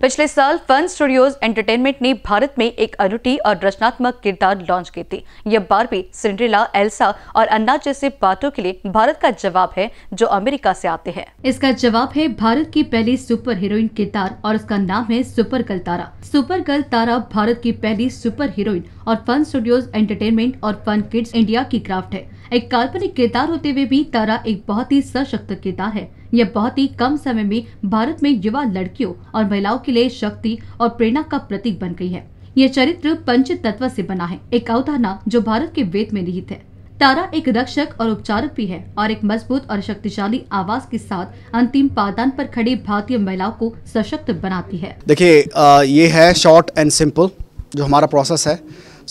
पिछले साल fun studios entertainment ने भारत में एक अनूठी और रचनात्मक किरदार लॉन्च की थी यह बारबी सिंड्रेला एल्सा और अन्ना जैसे बातों के लिए भारत का जवाब है जो अमेरिका से आते हैं इसका जवाब है भारत की पहली सुपर हीरोइन किरदार और उसका नाम है super girl Tara super girl Tara Bharat की पहली सुपर हीरोइन और फन स्टूडियोज एंटरटेनमेंट और फन किड्स इंडिया की क्राफ्ट है एक काल्पनिक किरदार होते हुए भी तारा एक बहुत ही सशक्त किरदार है यह बहुत ही कम समय में भारत में युवा लड़कियों और महिलाओं के लिए शक्ति और प्रेरणा का प्रतीक बन गई है यह चरित्र पंच तत्व से बना है एक अवधारणा जो भारत के वेद में निहित है तारा एक रक्षक और उपचारक भी है और एक मजबूत और शक्तिशाली आवाज के साथ अंतिम पादान पर खड़ी भारतीय महिलाओं को सशक्त बनाती है देखिए ये है शॉर्ट एंड सिंपल जो हमारा प्रोसेस है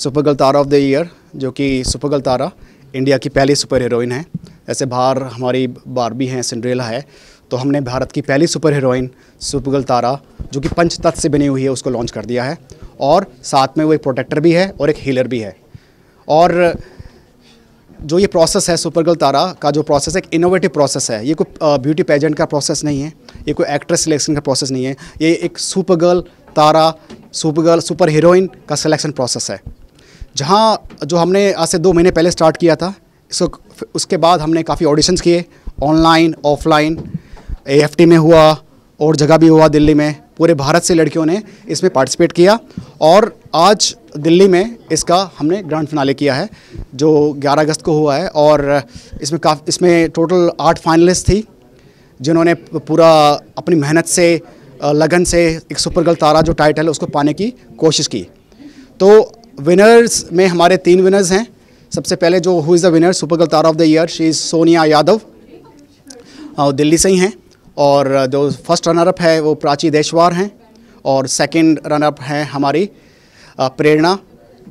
supergirl Tara of the year जो कि सुपरगल तारा इंडिया की पहली सुपर हीरोइन है ऐसे बाहर हमारी बारबी हैं सिंड्रेला है तो हमने भारत की पहली सुपर हीरोइन सुपगल तारा जो कि पंचतत्व से बनी हुई है उसको लॉन्च कर दिया है और साथ में वो एक प्रोटेक्टर भी है और एक हीलर भी है और जो ये प्रोसेस है सुपरगल तारा का जो प्रोसेस है एक इनोवेटिव प्रोसेस है ये कोई ब्यूटी पेजेंट का प्रोसेस नहीं है ये कोई एक्ट्रेस सिलेक्शन का प्रोसेस नहीं है ये एक supergirl Tara supergirl super heroine का सिलेक्शन प्रोसेस है जहाँ जो हमने आज से दो महीने पहले स्टार्ट किया था सो so, उसके बाद हमने काफ़ी ऑडिशंस किए ऑनलाइन ऑफलाइन ए में हुआ और जगह भी हुआ दिल्ली में पूरे भारत से लड़कियों ने इसमें पार्टिसिपेट किया और आज दिल्ली में इसका हमने ग्रांड फिनाले किया है जो 11 अगस्त को हुआ है और इसमें काफ इसमें टोटल आठ फाइनलिस्ट थी जिन्होंने पूरा अपनी मेहनत से लगन से एक सुपर गर्ल तारा जो टाइटल है उसको पाने की कोशिश की तो विनर्स में हमारे तीन विनर्स हैं सबसे पहले जो who is the winner super girl Tara of the year she is Sonia Yadav Delhi से ही हैं और uh, जो फर्स्ट रनरअप है वो प्राची देशवार हैं और सेकंड अप है हमारी uh, प्रेरणा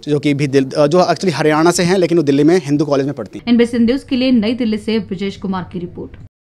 जो कि भी दिल uh, जो एक्चुअली हरियाणा से हैं लेकिन वो दिल्ली में हिंदू कॉलेज में पढ़ती हैं एनबीसी न्यूज़ के लिए नई दिल्ली से ब्रजेश कुमार की रिपोर्ट